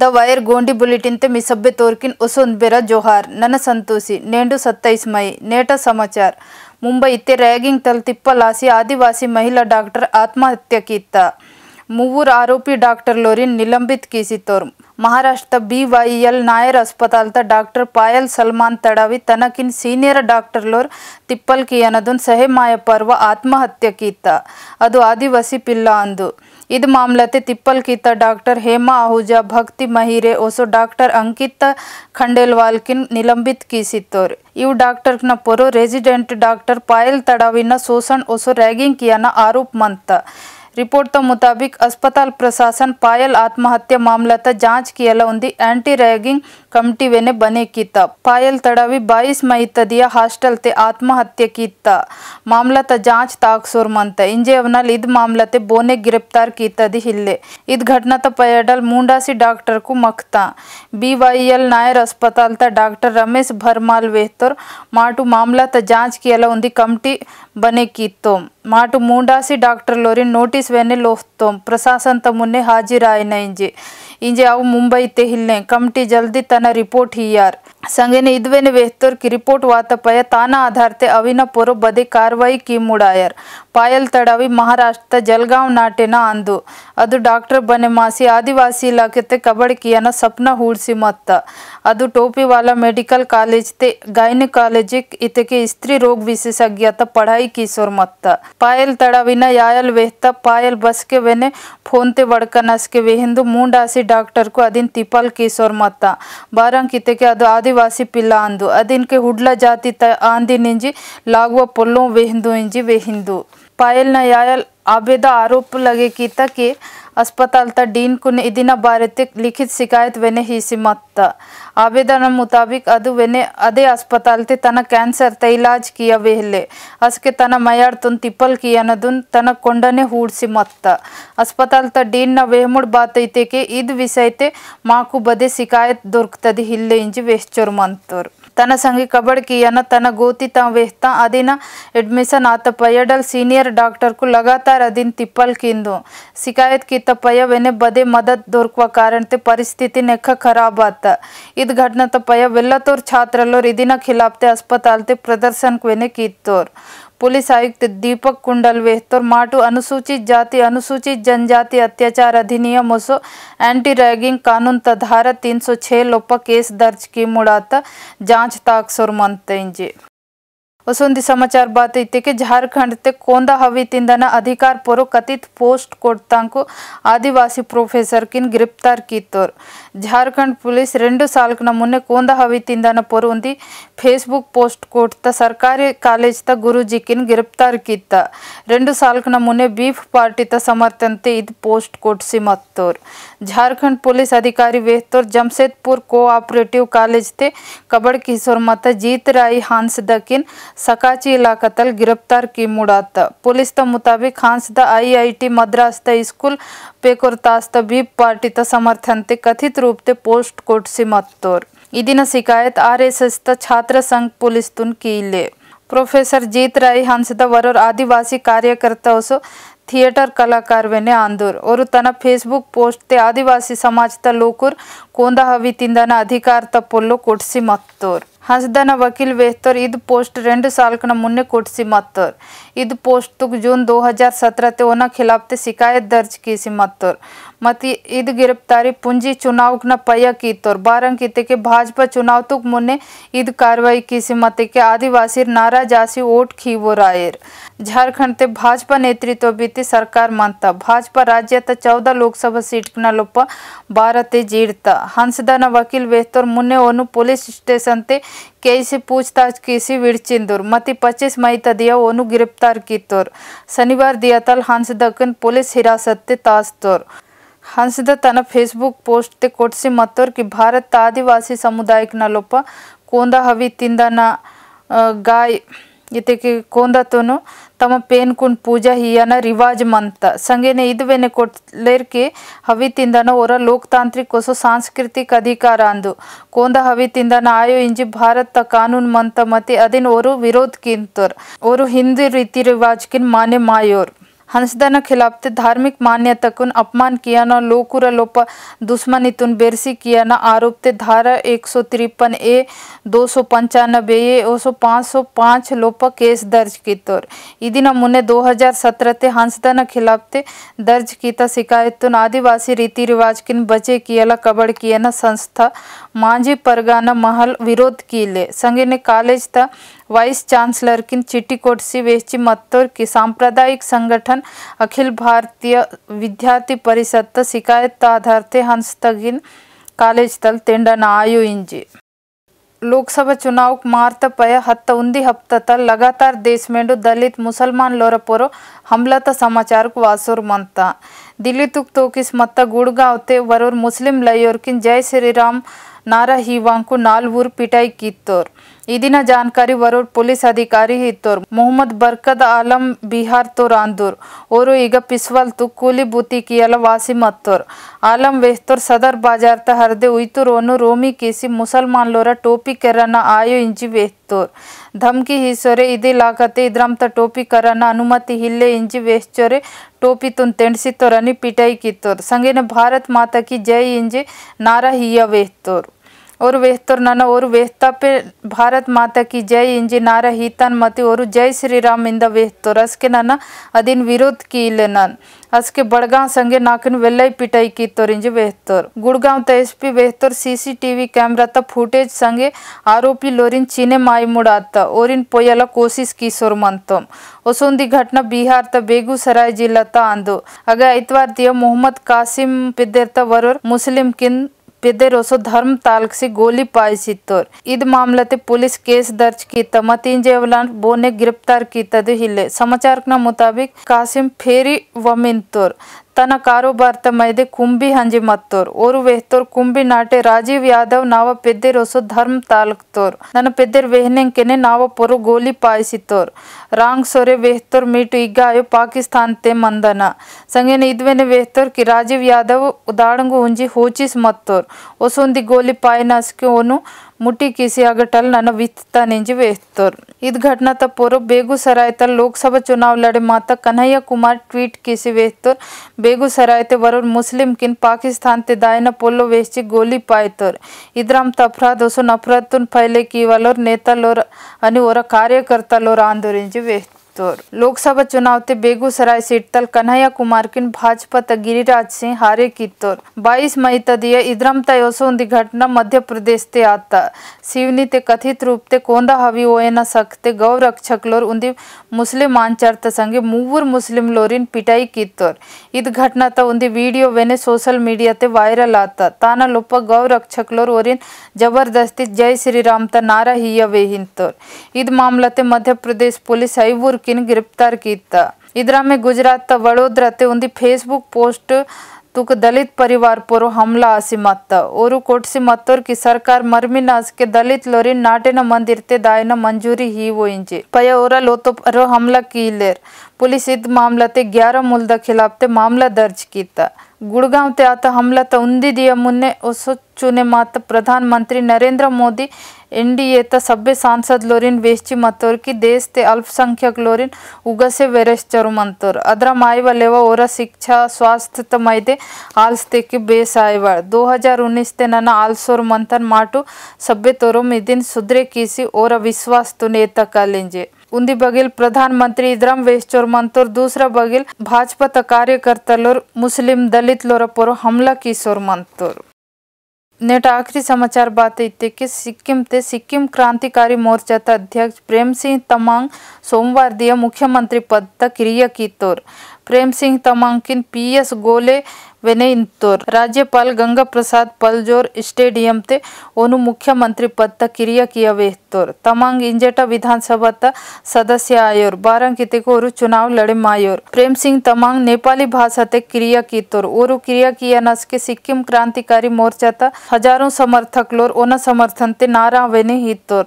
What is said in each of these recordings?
the wire Gondi bulletin తే మి సభ్య తోర్కిన్ ఉసన్ బెర జోహార్ నన సంతోషి నేండు సత్తైస్మై నేట సమాచార్ ముంబై ఇతే రేగింగ్ తల్ తిప్పలాసి ఆదివాసి మహిళా డాక్టర్ ఆత్మహత్య ਕੀਤਾ మువుర आरोपी డాక్టర్ లొరిన్ నిలంబిత కేసి తోర్మ్ మహారాష్ట్ర బివైఎల్ నాయర్ ఆసుపతాలత డాక్టర్ పైల్ సల్మాన్ తడవి తనకిన్ సీనియర్ డాక్టర్ లొర్ తిప్పల్ కి అనదన్ సహే మాయ పర్వ ఆత్మహత్య ਕੀਤਾ అద ఆదివాసి పిల్ల అండు इद मामलते तिप्पल कीत डॉक्टर हेमा आहूजा भक्ति महिरे ओसो डಾಕ್ಟರ್ ಅಂಕಿತ खंडेलवाल निलंबित ಕಿಸಿತ್ತೋರ್ ಇವು ಡಾಕ್ಟರ್ನ पोरो रेजिडेंट डॉक्टर पायल तड़ाविना शोषण ओसो रैगिंग किया ना आरोप मनता रिपोर्ट तो मुताबिक अस्पताल प्रशासन पायल आत्महत्या मामला तक जांच किया एंटी रैगिंग कमटी वेने बने ಕಿತ್ತ पायल तड़ावी बाईस मई तदिया हास्टल ते आत्महत्या कीता मामला त जांच ताक सोर मनता इंजे अवनल इद मामला ते बोने गिरफ्तार कीता दी हिल्ले इद घटना त पयडल मुंडा सी डॉक्टर को मखता बीवाईएल नायर अस्पताल त डॉक्टर रमेश भरमाल वेहतर माटू मामला त जांच कियाला उंदी कमटी बने कीतो माटू मुंडा सी डॉक्टर लोरी नोटिस वेने लोफतोम प्रशासन त मुन्ने हाजिर आए न इंजे इंजे अव मुंबई ते हिलने कमटी जल्दी तना रिपोर्ट ही यार संगे इद्वेने वेहतोर की रिपोर्ट वाता पया ताना आधार ते अविना पोरो बदे कार्रवाई की मुड़ायर पायल तड़ावी महाराष्ट्र जलगांव नाटेना ಅಂದು ಅದು ಡಾಕ್ಟರ್ ಬನೆ ಮಾಸಿ ಆದಿವಾಸಿ ಇಲಾಖೆ ತೆ ಕಬಡ್ಕಿಯನ ಸಪ್ನ ಹೂಡ್ಸಿ ಮತ್ತ ಅದು ಟೋಪಿವಾಲಾ ಮೆಡಿಕಲ್ ಕಾಲೇಜ್ ತೆ ಗೈನಕಾಲಜಿಕ್ ಇತಕೆ ಸ್ತ್ರೀ ರೋಗ ವಿಶೇಷಜ್ಞತ ಪಢಾಯಿ ಕಿಶೋರ್ ಮತ್ತ ಪಾಯಲ್ ತಡವಿನ ಯಾಯಲ್ ವೆಹ್ತ ಪಾಯಲ್ ಬಸ್ಕೆ ವೆನೆ ಫೋನ್ ತೆ ವಡ್ಕನಸ್ಕೆ ವೆಹಿಂದು ಮೂಂಡಾಸಿ ಡಾಕ್ಟರ್ ಕು ಅದಿನ್ ತಿಪಲ್ ಕಿಸೋರ್ ಮತ್ತ ಬಾರಂಕಿತೆಗೆ ಅದು ಆದಿವಾಸಿ ಪಿಲ್ಲ ಅಂದು ಅದಿನ್ಕೆ ಹುಡ್ಲ ಜಾತಿ ತ ಆಂದಿನಿಂಜಿ ಲಾಗುವ ಪೊಲ್ಲೋ ವೆಹಿಂದು ಇಂಜಿ ವೆಹಿಂದು पायल नयाल आबेदा आरोप लगे कि तक अस्पताल डीन कुन इदिन भारत लिखित शिकायत वेने हिसी मत आवेदन मुताबिक अदु वेने अदे अस्पताल ते तन कैंसर त इलाज किया वेहले अस्के तन मयार तुन तिपल किया नदुन तन कोंडने हूडसी मत अस्पताल त डीन न वेहमुड़ बात इते के इद विषय ते माकु बदे शिकायत दुर्कतदि हिल्ले इंजी वेश्चोर मंतोर ತನ ಸಂಗಿ ಕಬಡ್ಕಿಯನ ತನ ಗೋತಿ ತ ವೆಹ್ತ ಅದಿನ एडमिशन ಆತ ಪಯಡಲ್ ಸೀನಿಯರ್ ಡಾಕ್ಟರ್ಕು ಲಗಾತಾರ್ ಅದಿನ ತಿಪ್ಪಲ್ ಕಿಂದು ಶಿಕಾಯತ್ ಕಿತ ಪಯ ವೆನೆ ಬದೆ ಮದತ್ ದೊರಕುವ ಕಾರಣತೆ ಪರಿಸ್ಥಿತಿ ನೆಖ ಖರಾಬ್ ಆತ ಇದು ಘಟನೆ ತ ಪಯ ವೆಲ್ಲತೋರ್ ಛಾತ್ರಲ್ಲೋರ್ ಇದಿನ ಖಿಲಾಫ್ತೆ ಅಸ್ಪತಾಲ್ತೆ ಪ್ರದರ್ಶನಕ್ಕೆ ವೆನೆ ಕಿತ್ತೋರ್ पुलिस आयुक्त दीपक कुंडल वेहतोर माटू अनुसूचित जाति अनुसूचित जनजाति अत्याचार अधिनियम ओसो एंटी रैगिंग कानून तधारा तीन सौ छः लोप केस दर्ज की मुड़ाता जांच ताक सुरमंत ವಸುಂಧಿ ಸಮಾಚಾರ ಬಾತೈತೆ ಜಾರ್ಖಂಡ್ ತೆ ಕೋಂದ ಹವಿ ತಿಂದನ ಅಧಿಕಾರ ಪೋರು ಕಥಿತ पोस्ट ಕೊಡ್ತಾಂಕು ಆದಿವಾಸಿ ಪ್ರೊಫೆಸರ್ ಕಿನ್ ಗಿರಫ್ತಾರ್ ಕಿತ್ತೋರ್ ಜಾರ್ಖಂಡ್ ಪೊಲೀಸ್ రెండు ಸಾಲಕನ ಮುನ್ನೆ ಕೋಂದ ಹವಿ ತಿಂದನ ಪೋರು ಉಂದಿ ಫೇಸ್ಬುಕ್ ಪೋಸ್ಟ್ ಕೊಡ್ತ ಸರ್ಕಾರಿ ಕಾಲೇಜ್ ತ ಗುರುಜಿ ಕಿನ್ ಗಿರಫ್ತಾರ್ ಕಿತ್ತ రెండు ಸಾಲಕನ ಮುನ್ನೆ ಬೀಫ್ ಪಾರ್ಟಿ ತ ಸಮರ್ಥನತೆ ಇದು ಪೋಸ್ಟ್ ಕೊಡ್ಸಿ ಮತ್ತೋರ್ ಜಾರ್ಖಂಡ್ ಪೊಲೀಸ್ ಅಧಿಕಾರಿ ವೇಹ್ತೋರ್ ಜಮ್ಶೇದ್ಪುರ್ ಕೋಆಪರೇಟಿವ್ ಕಾಲೇಜ್ ತೆ ಕಬಡ್ ಕಿಸೋರ್ ಮತ ಜೀತ್ ರಾಯಿ ಹಾನ್ಸದಕಿನ್ ಸಕಾಚಿ ಇಲಾಖತಲ್ ಗಿರಫ್ತಾರ್ ಕಿಮ್ಮುಡಾತ್ತ ಪೊಲೀಸ್ತ ಮುತಾಬಿಕ್ ಹಾನ್ಸ್ದ ಐ ಐ ಟಿ ಮದ್ರಾಸ್ತ ಸ್ಕೂಲ್ ಪೇಕುರ್ತಾಸ್ತ ಬೀಪ್ ಪಾರ್ಟಿತ ಸಮರ್ಥನ್ತೆ ಕಥಿತ ರೂಪತೆ ಪೋಸ್ಟ್ ಕೋಟ್ಸಿ ಮತ್ತೋರ್ ಇದಿನ ಶಿಕಾಯತ್ ಆರ್ ಎಸ್ ಎಸ್ತ ಛಾತ್ರ ಸಂಘ ಪೊಲೀಸ್ ತುನ್ ಕೀಲೆ प्रोफेसर जीत राय हंसद वरोर आदिवासी कार्यकर्ताओं थिएटर कलाकार वेने आंदूर और तन फेसबुक पोस्ट ते आदिवासी समाज त लोकुर कोंदा हवी तिंदन अधिकार तपोलो कोटसी मत्तोर हंसदन वकील बेहतर ईद पोस्ट रेंड साल का मुन्ने कोटसी मत्तर ईद पोस्ट तुक जून 2017 ते ओना खिलाफ ते शिकायत दर्ज की सी मत्तर मत ईद गिरफ्तारी पूंजी चुनाव न पया की तोर बारंग कीते के भाजपा चुनाव तुक मुन्ने ईद कार्रवाई की सी मत के आदिवासी नारा जासी वोट वो रायर झारखंड ते भाजपा नेतृत्व बीती सरकार मानता भाजपा राज्य त चौदह लोकसभा सीट न लोपा बारह ते जीड़ता हंसदन वकील बेहतर मुन्ने ओनु पुलिस स्टेशन ते केसी पूछताछ कीसी शिविर मती 25 मई तदिया ओनु गिरफ्तार की तोर शनिवार दिया तल हंस दक्कन पुलिस हिरासत ताज तोर हंसद तन फेसबुक पोस्ट ते कोटसी मतोर की भारत आदिवासी समुदायक नलोप कोंदा हवी तिंदा ना गाय ಇತ್ತೆ ಕೋಂದತೋನು ತಮ್ಮ ಪೇನ್ ಕುಂಡ್ ಪೂಜಾ ಹಿಯನ ರಿವಾಜ್ ಮಂತ ಸಂಗೇನೆ ಇದುವೆನೆ ಕೊಟ್ಲೇರ್ಕೆ ಹವಿ ತಿಂದನ ಒರ ಲೋಕತಾಂತ್ರಿಕ್ ಹೊಸ ಸಾಂಸ್ಕೃತಿಕ ಅಧಿಕಾರ ಅಂದು ಕೋಂದ ಹವಿ ತಿಂದನ ಆಯೋ ಇಂಜಿ ಭಾರತ ಕಾನೂನು ಮಂತ ಮತ್ತೆ ಅದಿನ ಓರು ವಿರೋಧ ಕಿಂತರ್ ಓರು ಹಿಂದಿ ರೀತಿ ರಿವಾಜ್ ಕಿನ್ ಮಾನೆ ಮಾಯೋರ್ हंसदन खिलाफ धार्मिक मान्यता कुन अपमान किया ना लोकुर लोप दुश्मनी तुन बेरसी किया ना आरोप ते धारा एक सौ तिरपन ए दो सौ पंचानबे ए ओ सौ पाँच सौ पाँच लोप केस दर्ज कितोर इदिन मुने दो हजार सत्रह ते हंसदन खिलाफ ते दर्ज शिकायत तुन आदिवासी रीति रिवाज किन बचे किया ला कबड़ किया ना संस्था मांझी परगाना महल विरोध की ले संगे ने कॉलेज ता वाइस चांसलर की चिटिकोट सी वेची मत्तूर की सांप्रदायिक संगठन अखिल भारतीय विद्यार्थी परिषद शिकायत आधार थे हंसतगिन ಕಾಲೇಜ್ ತಲ್ ತೆಂಡನ ಆಯು ಇಂಜಿ लोकसभा चुनाव मार्त पय हत्त उन्दी हफ्ता तल लगातार देश में दलित मुसलमान लोर पोरो हमला समाचार को वासुर मनता दिल्ली तुक तो किस मत्ता गुड़गांव ते वरूर मुस्लिम लयोर किन जय श्री राम ನಾರ ಹೀವಾಂಕು ನಾಲ್ವರು ಪಿಟಾಯಿ ಕಿತ್ತೋರ್ ಇದಿನ ಜಾನ್ಕಾರಿ ವರೋರ್ ಪೊಲೀಸ್ ಅಧಿಕಾರಿ ಇತ್ತೋರ್ ಮೊಹಮ್ಮದ್ ಬರ್ಕತ್ ಆಲಂ ಬಿಹಾರ್ ತೋರ್ ಆಂದೂರ್ ಓರು ಈಗ ಪಿಸ್ವಲ್ ತು ಕೂಲಿ ಬೂತಿ ಕಿಯಲ ವಾಸಿ ಮತ್ತೋರ್ ಆಲಂ ವೆಹ್ತೋರ್ ಸದರ್ ಬಾಜಾರ್ ತ ಹರ್ದೆ ಉಯ್ತುರ್ ಒನು ರೋಮಿ ಕೇಸಿ ಮುಸಲ್ಮಾನ್ ಲೋರ ಟೋಪಿ ಕೆರನ ಆಯೋ ಇಂಜಿ ವೆಹ್ತ ತೋರ್ ಧಮ್ಕಿ ಹೀಸೊರೆ ಇದಿಲಾಗತೆ ಇದ್ರಂತ ಟೋಪಿ ಕರನ ಅನುಮತಿ ಹಿಲ್ಲೆ ಇಂಜಿ ವೇಶ್ಚೊರೆ ಟೋಪಿ ತುನ್ ತೆಣಸಿತೋರನಿ ಪಿಟೈ ಕಿತ್ತೋರ್ ಸಂಗೇನ ಭಾರತ್ ಮಾತಾ ಕಿ ಜೈ ಇಂಜಿ ನಾರಾ ಹಿಯ ವೇಹ್ತೋರ್ और वेहतर नन और वेहता पे भारत माता की जय इंजी नार हीतान मत और जय श्री राम इन द वेहतर असके नन अदीन विरोध की इले नन असके बड़गांव संगे नाकिन वेल्लई पिटाई की तोर इंजी वेहतर गुड़गांव तेजपी वेहतर सीसीटीवी कैमरा ता फुटेज संगे आरोपी लोरिन चीने माय मुड़ाता और इन पोयला कोशिश की सोर मंतम उसोंदी घटना बिहार त बेगूसराय जिला त आंदो अगर इतवार दिया मोहम्मद कासिम पिदेरता वरुर मुस्लिम किन पेदरोसो धर्म तालक से गोली पाई सी तोर इद मामले ते पुलिस केस दर्ज की तमा जेवलान बोने गिरफ्तार की तद हिले समाचार के मुताबिक कासिम फेरी वमिन तोर तन कारोबार तमैदे कुंभी हंजी मत्तोर और वेहतोर कुंभी नाटे राजीव यादव नाव पेदरोसो धर्म तालक तोर नन पेदर वेहने के ने नाव पुरु गोली पाई सी तोर रांग सोरे वेहतर मिट इगायो पाकिस्तान ते मंदना संगे संगेन ने वेहतर कि राजीव यादव उदाड़ंगु हुंजी होचिस मत्तोर दी गोली पायनास्क्योनु मुटी किसी अगटल नन वित्ता निंजी वेहतर इस घटना तब पूर्व बेगूसराय तक लोकसभा चुनाव लड़े माता कन्हैया कुमार ट्वीट किसी वेहतर बेगूसराय ते वरुण मुस्लिम किन पाकिस्तान ते दायन पोलो वेस्ची गोली पायतर इधराम तफरा दोसो नफरत फैले की वालोर नेता लोर अनि ओरा कार्यकर्ता लोर आंदोलन vet तो लोकसभा चुनाव ते बेगूसराय सीट तल कन्हैया कुमार किन भाजपा तक गिरिराज सिंह हारे की तोर बाईस मई तदिय इद्रम तयोसोंदी घटना मध्य प्रदेश ते आता शिवनी ते कथित रूप ते कोंदा हवी ओए न सकते गौ रक्षक लोर उन्दी मुस्लिम आंचर त संगे मूवर मुस्लिम लोरिन पिटाई की तोर इत घटना त उन्दी वीडियो वेने सोशल मीडिया ते वायरल आता ताना लोप गौ रक्षक लोर ओरिन जबरदस्ती जय श्री राम त नारा हिया वेहिन तोर इत मामला ते मध्य प्रदेश पुलिस हैवुर किन गिरफ्तार ਕੀਤਾ इदਰਾમે ગુજરાત ವಡೋದರતે ಉಂದಿ ಫೇಸ್‌ಬುಕ್ ಪೋಸ್ಟ್ ತುಕ್ ದಲಿತ ಪರಿವಾರ ಪೋರ حملہ ಆಸಿ ಮತ್ತ ಓರು ಕೋಟ್ಸಿ ಮತ್ತರ್ ಕಿ ಸರ್ಕಾರ ಮರ್ಮಿ ನಾಸ್ ಕೆ ದಲಿತ ಲೋರಿ ನಾಟೇನ ಮಂದಿರ್ತೆ ದಾಯನ ಮಂಜೂರಿ ಹೀ ಹೋಯಿಂಜೆ ಪಯ ಓರ ಲೋತಪರೋ حملہ ಕೀ ಲೇರ್ ಪೊಲೀಸ್ ಇತ್ ಮಾಮಲಾತೆ 11 ಮುಲ್ದ ಖಿಲಾಪ್ತೆ ಮಾಮಲಾ ದರ್ಜ್ ಕೀತಾ ಗುಡ್ಗಾಂವ್ತೆ ಆತ ಹಮ್ಲತ ಉಂದಿದೆಯ ಮುನ್ನೆ ಒಸೊಚ್ಚುನೆ ಮಾತ ಪ್ರಧಾನ ಮಂತ್ರಿ प्रधानमंत्री नरेंद्र एन डी ए सभ्य सांसद लोरीन वेस्टी मतोर की देश ते अल्पसंख्यक लोरीन उगसे वेरेस चरु मंतोर अदरा माईवा लेवा ओरा शिक्षा स्वास्थ्य त मैदे आलस ते की बेस आईवार 2019 ते नना आलसोर मंथन माटू सभ्य तोरो मिदिन सुधरे किसी ओरा विश्वास तुने कालेंजे उंदी बगिल प्रधानमंत्री इद्रम वेस्चोर मंतोर दूसरा बगिल भाजपा कार्यकर्तलोर मुस्लिम दलित लोर पोर हमला कीसोर मंतोर नेट आखिरी समाचार बात इत कि सिक्किम ते सिक्किम क्रांतिकारी मोर्चा अध्यक्ष प्रेम सिंह तमांग सोमवार दिया मुख्यमंत्री पद तक क्रिया की तोर प्रेम सिंह तमांग किन पी एस गोले वेने राज्यपाल गंगा प्रसाद पलजोर स्टेडियम ते ओनु मुख्यमंत्री पद तक क्रिया किया वे ಪುತ್ತೂರು ತಮಂಗ್ इंजेट विधानसभा सदस्य आयोर ಬಾರಂಕಿತಿಕೋರು चुनाव ಲಡೆ ಮಾಯೋರ್ प्रेम सिंह तमंग नेपाली भाषा ते क्रिया की तोर और क्रिया किया नस के सिक्किम क्रांतिकारी मोर्चा त हजारों समर्थक लोर ओना समर्थन ते नारा वेने ही तोर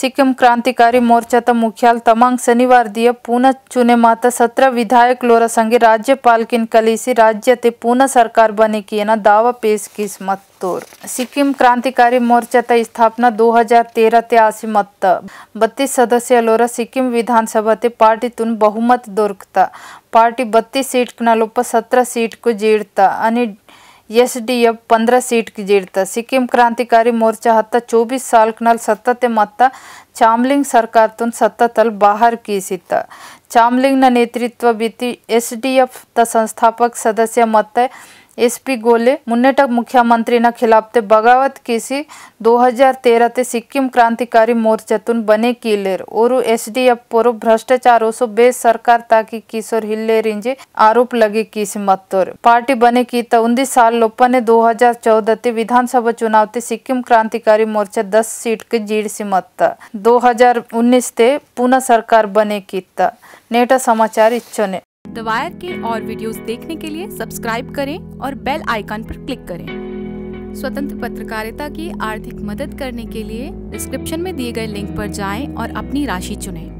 सिक्किम क्रांतिकारी मोर्चा त मुख्याल तमांग शनिवार दिया पुनः चुने माता सत्रह विधायक लोरा संगे राज्यपाल किन कलीसी राज्य ते पुनः सरकार बने की ना दावा पेश किस्मत तोर सिक्किम क्रांतिकारी मोर्चा त स्थापना 2013 ते आसी মত 32 সদস্য লরা সিকিম বিধানসভা তে পার্টিtun बहुमत দোরক্তা পার্টি 32 সিটক না লপ 17 সিটক জেড়তা আনি এসডিএফ 15 সিট কি জেড়তা সিকিম ক্রান্তিকಾರಿ মোর্চা হতা 24 সালকnal সততে মতা চামলিং সরকারtun সততল বাহার কি সিতা চামলিং না নেতৃত্ব বিতি এসডিএফ তা संस्थापक সদস্য মত एसपी गोले मुन्ट मुख्यमंत्री ना खिलाफ ते बगावत किसी 2013 तेरह ते सिक्किम क्रांतिकारी मोर्चा तुन बने किलेर और एस डी एफ पोरो भ्रष्टाचार ओसो बेस सरकार ताकि किशोर हिल्ले रिंजे आरोप लगे किस मत्तोर पार्टी बने की ता उन्दी साल लोपा ने दो ते विधानसभा चुनाव ते सिक्किम क्रांतिकारी मोर्चा दस सीट के जीड दो हजार उन्नीस ते पुनः सरकार बने की तेटा समाचार इच्छो ने द वायर के और वीडियोस देखने के लिए सब्सक्राइब करें और बेल आइकन पर क्लिक करें स्वतंत्र पत्रकारिता की आर्थिक मदद करने के लिए डिस्क्रिप्शन में दिए गए लिंक पर जाएं और अपनी राशि चुनें